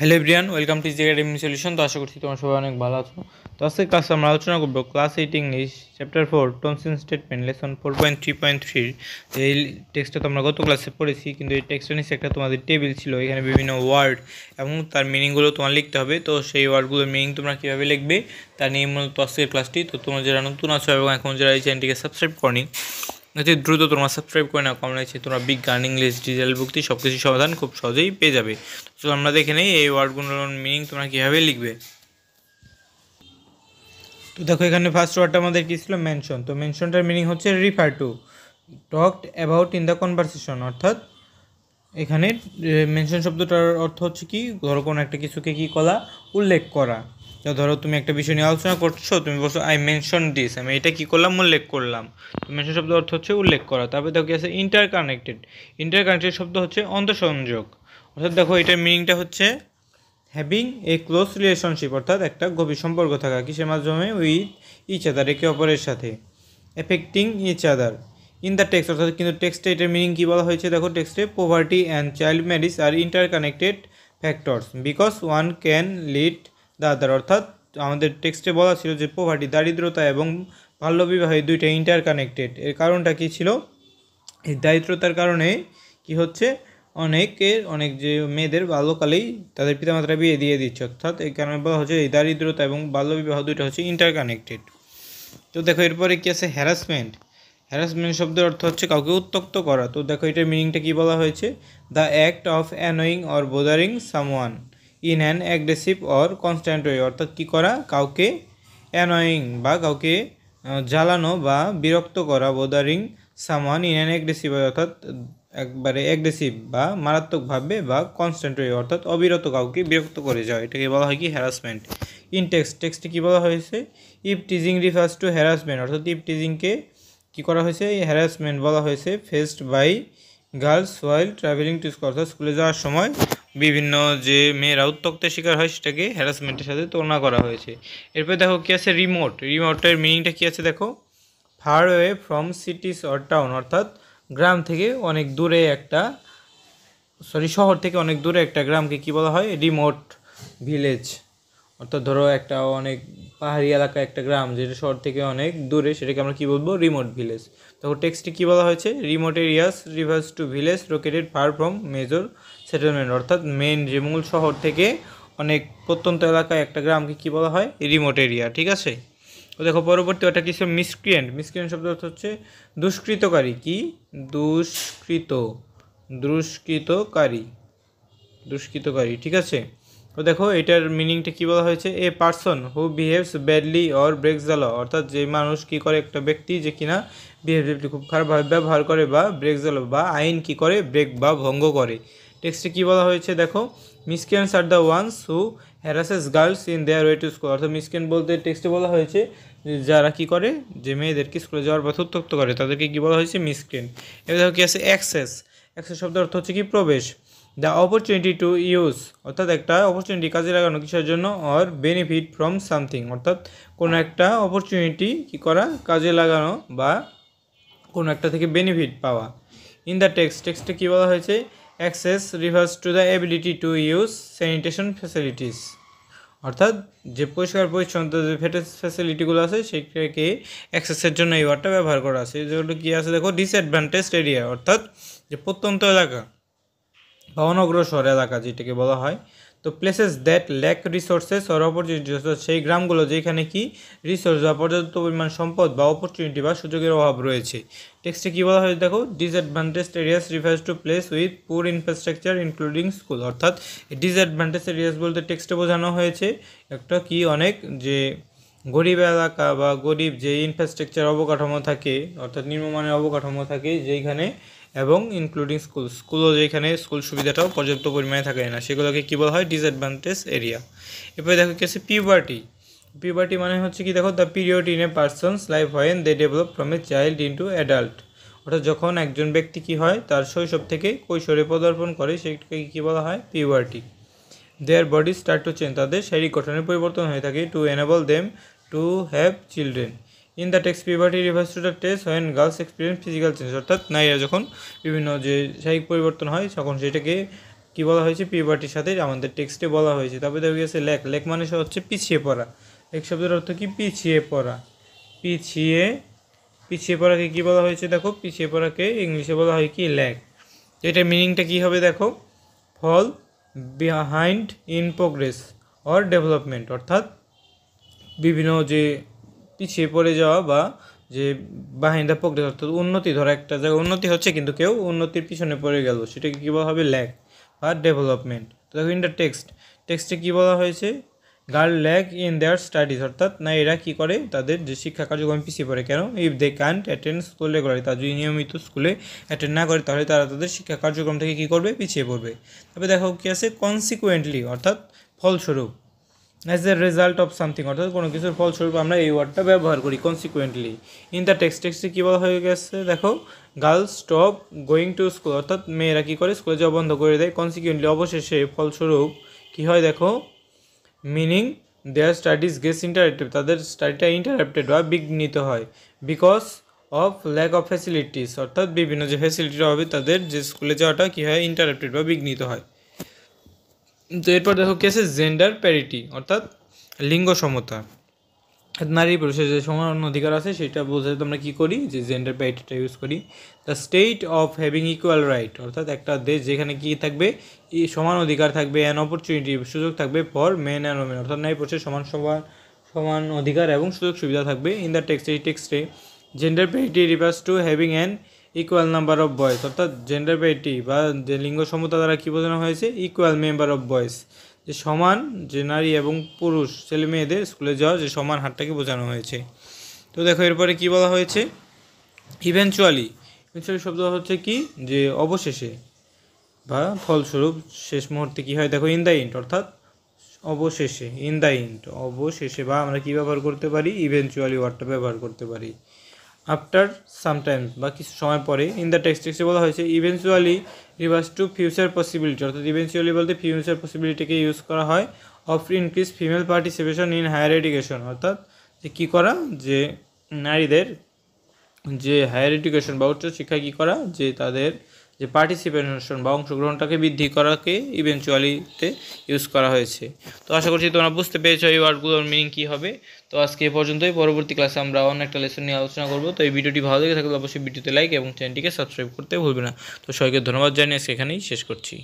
hello everyone welcome to easy solution তো আশা করছি তোমার সবাই অনেক ভালো আছো তো আজকে ক্লাস আমরা আলোচনা করবো class eight English chapter four টমসিন statement lesson four point three point থ্রির এই টেক্সটটা তো আমরা গত ক্লাসে পড়েছি কিন্তু এই টেক্সটা নিচে একটা তোমাদের টেবিল ছিল এখানে বিভিন্ন ওয়ার্ড এবং তার মিনিংগুলো তোমার লিখতে হবে তো সেই ওয়ার্ডগুলোর মিনিং তোমরা কীভাবে লিখবে তা নিয়ে মূলত আজকের ক্লাসটি তো তোমরা যারা নতুন আছো এবং এখন যারা এই চ্যানেলটিকে সাবস্ক্রাইব করনি অতি দ্রুত তোমরা সাবস্ক্রাইব করে নাও কমন আছে তোমরা বিজ্ঞান ইংলিশ ডিজিটাল বুকটি সব কিছু সমাধান খুব সহজেই পেয়ে যাবে তো আমরা দেখে নেই এই ওয়ার্ডগুলোর মিনিং তোমরা কীভাবে লিখবে তো দেখো এখানে ফার্স্ট ওয়ার্ডটা আমাদের কী ছিল মেনশন তো মেনশনটার মিনিং হচ্ছে refer to talked about in the conversation অর্থাৎ এখানে মেনশন শব্দটার অর্থ হচ্ছে কি ধরো কোনো একটা কিছুকে কী করা উল্লেখ করা ধরো তুমি একটা বিষয় নিয়ে আলোচনা করছো তুমি বলছো আই মেনশন দিস আমি এটা কী করলাম উল্লেখ করলাম তো মেনশন শব্দ অর্থ হচ্ছে উল্লেখ করা তারপরে দেখো কি আছে ইন্টার কানেক্টেড ইন্টার কানেক্টেড শব্দ হচ্ছে অন্তঃসংযোগ অর্থাৎ দেখো এটার মিনিংটা হচ্ছে হ্যাভিং এ ক্লোজ রিলেশনশিপ অর্থাৎ একটা গভীর সম্পর্ক থাকা কিসের মাধ্যমে উইথ ইচ আদার একে অপরের সাথে affecting each other in the text অর্থাৎ কিন্তু টেক্সটে এটার মিনিং কী বলা হয়েছে দেখো টেক্সটে পোভার্টি অ্যান্ড চাইল্ড ম্যারিজ আর interconnected factors because one can lead the other অর্থাৎ আমাদের টেক্সটে বলা ছিল যে পোভার্টি দারিদ্রতা এবং বাল্যবিবাহ এই দুইটা ইন্টার কানেক্টেড এর কারণটা কী ছিল এই দারিদ্রতার কারণে কি হচ্ছে অনেকের অনেক যে মেয়েদের বাল্যকালেই তাদের পিতামাতারা বিয়ে দিয়ে দিচ্ছে অর্থাৎ এই কারণে বলা হচ্ছে এই দারিদ্রতা এবং বাল্যবিবাহ দুইটা হচ্ছে ইন্টার কানেক্টেড তো দেখো এরপরে কী আছে হ্যারাসমেন্ট হ্যারাসমেন্ট শব্দের অর্থ হচ্ছে কাউকে উত্তক্ত করা তো দেখো এটার মিনিংটা কী বলা হয়েছে the act of annoying or bothering someone in an aggressive or constant way অর্থাৎ কী করা কাউকে অ্যানয়িং বা কাউকে জ্বালানো বা বিরক্ত করা বোদারিং সামান ইন অ্যান অ্যাগ্রেসিভ অর্থাৎ একবারে অ্যাগ্রেসিভ বা মারাত্মকভাবে বা কনস্ট্যান্ট ওয়ে অর্থাৎ অবিরত কাউকে বিরক্ত করে যাওয়া এটাকে বলা হয় কি হ্যারাসমেন্ট ইন টেক্সট টেক্সটে কী বলা হয়েছে eve teasing refers to harassment অর্থাৎ ইফ টিজিংকে কী করা হয়েছে হ্যারাসমেন্ট বলা হয়েছে faced by girls while travelling to school অর্থাৎ স্কুলে যাওয়ার সময় বিভিন্ন যে মেয়েরা উত্তক্তের শিকার হয় সেটাকে হ্যারাসমেন্টের সাথে তুলনা করা হয়েছে এরপরে দেখো কী আছে রিমোট রিমোটের মিনিংটা কী আছে দেখো far way from cities or town অর্থাৎ গ্রাম থেকে অনেক দূরে একটা সরি শহর থেকে অনেক দূরে একটা গ্রামকে কি বলা হয় রিমোট ভিলেজ অর্থাৎ ধরো একটা অনেক পাহাড়ি এলাকা একটা গ্রাম যেটা শহর থেকে অনেক দূরে সেটাকে আমরা কী বলবো রিমোট ভিলেজ তখন টেক্সটে কী বলা হয়েছে remote areas refers to village located far from major settlement অর্থাৎ মেন যে মূল শহর থেকে অনেক প্রত্যন্ত এলাকায় একটা গ্রামকে কি বলা হয় রিমোট এরিয়া ঠিক আছে তো দেখো পরবর্তী ওটা কিছু মিসক্রিয়েন্ট মিসক্রিয়েন্ট শব্দ অর্থ হচ্ছে দুষ্কৃতকারী কি দুষ্কৃত দুষ্কৃতকারী দুষ্কৃতকারী ঠিক আছে তো দেখো এটার মিনিংটা কী বলা হয়েছে a person who behaves badly or breaks the law অর্থাৎ যে মানুষ কী করে একটা ব্যক্তি যে কিনা বিহেভিয়ারটি খুব খারাপভাবে ব্যবহার করে বা ব্রেকস দ্য ল বা আইন কী করে ব্রেক বা ভঙ্গ করে টেক্সটে কী বলা হয়েছে দেখো miscreants are the ones who harasses girls in their way to school অর্থাৎ মিসকেন বলতে টেক্সটে বলা হয়েছে যারা কি করে যে মেয়েদেরকে স্কুলে যাওয়ার পথে উত্তপ্ত করে তাদেরকে কি বলা হয়েছে মিসকেন এবার দেখো কী আছে অ্যাক্সেস অ্যাক্সেস শব্দের অর্থ হচ্ছে কি প্রবেশ দ্য অপরচুনিটি টু ইউজ অর্থাৎ একটা অপরচুনিটি কাজে লাগানো কিসের জন্য অর বেনিফিট ফ্রম সামথিং অর্থাৎ কোনো একটা অপরচুনিটি কি করা কাজে লাগানো বা কোনো একটা থেকে বেনিফিট পাওয়া ইন দ্য টেক্সট টেক্সটে কী বলা হয়েছে access refers to the ability to use sanitation facilities অর্থাৎ যে পরিষ্কার পরিচ্ছন্ন যে ফ্যাসিলিটিগুলো আছে সেটাকে অ্যাক্সেসের জন্য এই ওয়ার্ডটা ব্যবহার করা আছে যেগুলো কী আছে দেখো ডিসঅ্যাডভান্টেজ এরিয়া অর্থাৎ যে প্রত্যন্ত এলাকা বা অনগ্রসর এলাকা যেটাকে বলা হয় তো places that lack resources or opportunity সেই গ্রামগুলো যেখানে কি রিসোর্স বা পর্যাপ্ত পরিমাণ সম্পদ বা অপরচুনিটি বা সুযোগের অভাব রয়েছে টেক্সটে কী বলা হয়েছে দেখো disadvantage areas refers to place with poor infrastructure including school অর্থাৎ ডিসঅ্যাডভান্টেজ এরিয়াস বলতে টেক্সটে বোঝানো হয়েছে একটা কি অনেক যে গরিব এলাকা বা গরিব যে ইনফ্রাস্ট্রাকচার অবকাঠামো থাকে অর্থাৎ নিম্নমানের অবকাঠামো থাকে যেইখানে এবং ইনক্লুডিং স্কুল স্কুলও যেখানে স্কুল সুবিধাটাও পর্যাপ্ত পরিমাণে থাকে না সেগুলোকে কী বলা হয় ডিসঅ্যাডভান্টেজ এরিয়া এরপরে দেখো কি আছে পিউবার্টি পিউবার্টি মানে হচ্ছে কি দেখো the period in a person's life হয় they develop from a child into adult অর্থাৎ যখন একজন ব্যক্তি কি হয় তার শৈশব থেকে কৈশোরে পদার্পণ করে সেটাকে কী বলা হয় puberty their body start to change তাদের শারীরিক গঠনের পরিবর্তন হয়ে থাকে to enable them to have children in the text puberty refers to the test when girls experience physical change অর্থাৎ নারীরা যখন বিভিন্ন যে শারীরিক পরিবর্তন হয় তখন সেটাকে কী বলা হয়েছে পিভার্টির সাথে আমাদের টেক্সটে বলা হয়েছে তারপরে দেখা গেছে লেক লেক মানে হচ্ছে পিছিয়ে পড়া এক শব্দের অর্থ কি পিছিয়ে পড়া পিছিয়ে পিছিয়ে পড়াকে কী বলা হয়েছে দেখো পিছিয়ে পড়াকে ইংলিশে বলা হয় কি ল্যাক এটার মিনিংটা কী হবে দেখো fall behind in progress or development অর্থাৎ বিভিন্ন যে পিছিয়ে পড়ে যাওয়া বা যে বাহিন দ্য অর্থাৎ উন্নতি ধরো একটা জায়গায় উন্নতি হচ্ছে কিন্তু কেউ উন্নতির পিছনে পড়ে গেল সেটাকে কী বলা হবে ল্যাক বা ডেভেলপমেন্ট দেখো ইন দ্য টেক্সট টেক্সটে কী বলা হয়েছে girl lack in their studies অর্থাৎ না এরা কী করে তাদের যে শিক্ষা কার্যক্রম পিছিয়ে পড়ে কেন if they can't attend school করে তারা যদি নিয়মিত স্কুলে অ্যাটেন্ড না করে তাহলে তারা তাদের শিক্ষা কার্যক্রম থেকে কী করবে পিছিয়ে পড়বে তবে দেখো কী আছে কনসিকুয়েন্টলি অর্থাৎ ফলস্বরূপ as a result of something অর্থাৎ কোনো কিছুর ফলস্বরূপ আমরা এই ওয়ার্ডটা ব্যবহার করি কনসিকুয়েন্টলি ইন দ্য টেক্সট টেক্সটে কী বলা হয়ে গেছে দেখো girls stop going to school অর্থাৎ মেয়েরা কী করে স্কুলে যাওয়া বন্ধ করে দেয় কনসিকুয়েন্টলি অবশেষে ফলস্বরূপ কী হয় দেখো meaning their studies gets interrupted তাদের স্টাডিটা ইন্টারাপ্টেড বা বিঘ্নিত হয় because of lack of facilities অর্থাৎ বিভিন্ন যে ফ্যাসিলিটির অভাবে তাদের যে স্কুলে যাওয়াটা কী হয় ইন্টারাপ্টেড বা বিঘ্নিত হয় তো এরপর দেখো কি আছে জেন্ডার প্যারিটি অর্থাৎ লিঙ্গ সমতা নারী পুরুষের যে সমান অধিকার আছে সেটা বোঝাতে আমরা কি করি যে জেন্ডার প্যারিটিটা ইউজ করি the state of having equal right অর্থাৎ একটা দেশ যেখানে কি থাকবে সমান অধিকার থাকবে অ্যান অপরচুনিটি সুযোগ থাকবে ফর মেন অ্যান্ড ওমেন অর্থাৎ নারী পুরুষের সমান সমান সমান অধিকার এবং সুযোগ সুবিধা থাকবে ইন দ্য টেক্সট এই টেক্সটে gender parity refers to having an equal number of boys অর্থাৎ জেন্ডার পেটি বা লিঙ্গ সমতা দ্বারা কী বোঝানো হয়েছে ইকুয়াল মেম্বার অফ বয়েস যে সমান যে নারী এবং পুরুষ ছেলে মেয়েদের স্কুলে যাওয়া যে সমান হারটাকে বোঝানো হয়েছে তো দেখো এরপরে কি বলা হয়েছে ইভেনচুয়ালি ইভেনচুয়ালি শব্দ হচ্ছে কি যে অবশেষে বা ফলস্বরূপ শেষ মুহূর্তে কি হয় দেখো ইন দ্য ইন্ট অর্থাৎ অবশেষে ইন দ্য ইন্ট অবশেষে বা আমরা কি ব্যবহার করতে পারি ইভেনচুয়ালি ওয়ার্ডটা ব্যবহার করতে পারি আফটার সামটাইম বা কিছু সময় পরে ইন দ্য টেক্সট টেক্সটে বলা হয়েছে eventually refers to future possibility অর্থাৎ ইভেন্সুয়ালি বলতে ফিউচার পসিবিলিটিকে ইউজ করা হয় of increase female participation in higher education অর্থাৎ যে কী করা যে নারীদের যে হায়ার এডুকেশন বা উচ্চশিক্ষায় কী করা যে তাদের যে পার্টিসিপেশন বা অংশগ্রহণটাকে বৃদ্ধি করাকে ইভেন্চুয়ালিতে ইউজ করা হয়েছে তো আশা করছি তোমরা বুঝতে পেরেছো এই ওয়ার্ডগুলোর মিনিং কী হবে তো আজকে এ পর্যন্তই পরবর্তী ক্লাসে আমরা অন্য একটা লেসন নিয়ে আলোচনা করবো তো এই ভিডিওটি ভালো লেগে থাকলে অবশ্যই ভিডিওতে লাইক এবং চ্যানেলটিকে সাবস্ক্রাইব করতে ভুলবে না তো সবাইকে ধন্যবাদ জানিয়ে আজকে এখানেই শেষ করছি